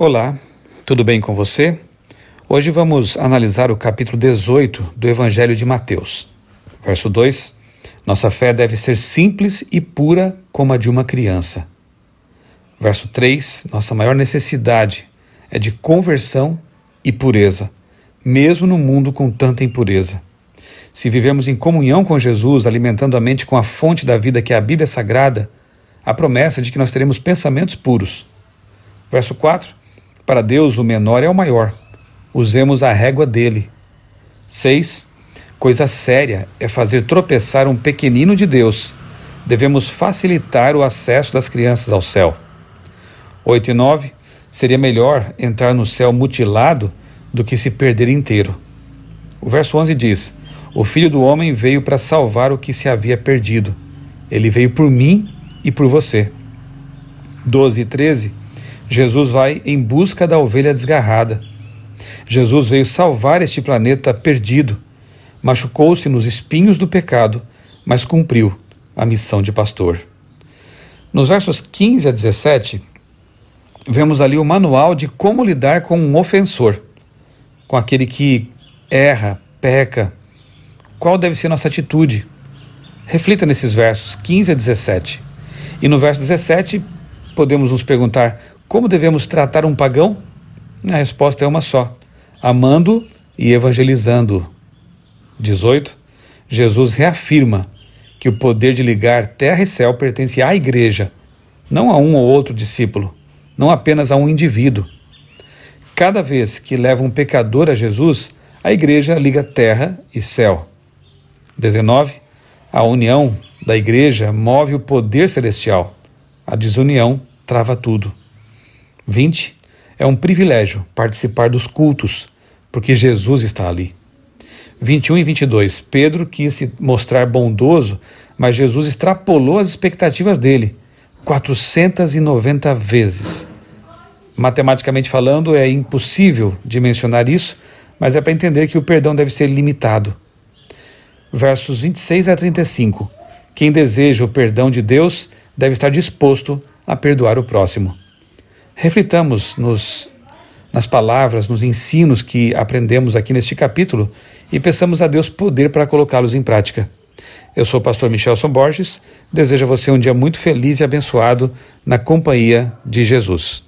Olá, tudo bem com você? Hoje vamos analisar o capítulo 18 do Evangelho de Mateus. Verso 2: Nossa fé deve ser simples e pura como a de uma criança. Verso 3: Nossa maior necessidade é de conversão e pureza, mesmo no mundo com tanta impureza. Se vivemos em comunhão com Jesus, alimentando a mente com a fonte da vida que é a Bíblia Sagrada, a promessa de que nós teremos pensamentos puros. Verso 4: para Deus, o menor é o maior. Usemos a régua dele. 6. Coisa séria é fazer tropeçar um pequenino de Deus. Devemos facilitar o acesso das crianças ao céu. 8 e 9. Seria melhor entrar no céu mutilado do que se perder inteiro. O verso 11 diz: O filho do homem veio para salvar o que se havia perdido. Ele veio por mim e por você. 12 e 13 Jesus vai em busca da ovelha desgarrada. Jesus veio salvar este planeta perdido. Machucou-se nos espinhos do pecado, mas cumpriu a missão de pastor. Nos versos 15 a 17, vemos ali o manual de como lidar com um ofensor, com aquele que erra, peca. Qual deve ser nossa atitude? Reflita nesses versos 15 a 17. E no verso 17, podemos nos perguntar como devemos tratar um pagão? A resposta é uma só: amando e evangelizando. 18. Jesus reafirma que o poder de ligar terra e céu pertence à igreja, não a um ou outro discípulo, não apenas a um indivíduo. Cada vez que leva um pecador a Jesus, a igreja liga terra e céu. 19. A união da igreja move o poder celestial. A desunião trava tudo. 20. É um privilégio participar dos cultos, porque Jesus está ali. 21 e 22. Pedro quis se mostrar bondoso, mas Jesus extrapolou as expectativas dele 490 vezes. Matematicamente falando, é impossível dimensionar isso, mas é para entender que o perdão deve ser limitado. Versos 26 a 35. Quem deseja o perdão de Deus deve estar disposto a perdoar o próximo. Reflitamos nos, nas palavras, nos ensinos que aprendemos aqui neste capítulo e peçamos a Deus poder para colocá-los em prática. Eu sou o pastor Michelson Borges, desejo a você um dia muito feliz e abençoado na companhia de Jesus.